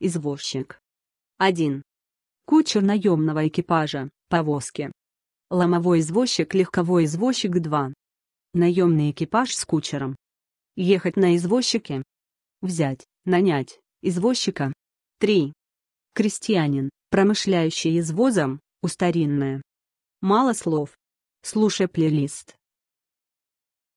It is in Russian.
Извозчик. 1. Кучер наемного экипажа, повозки. Ломовой извозчик, легковой извозчик 2. Наемный экипаж с кучером. Ехать на извозчике. Взять, нанять, извозчика. 3. Крестьянин, промышляющий извозом, устаринное. Мало слов. Слушай плейлист.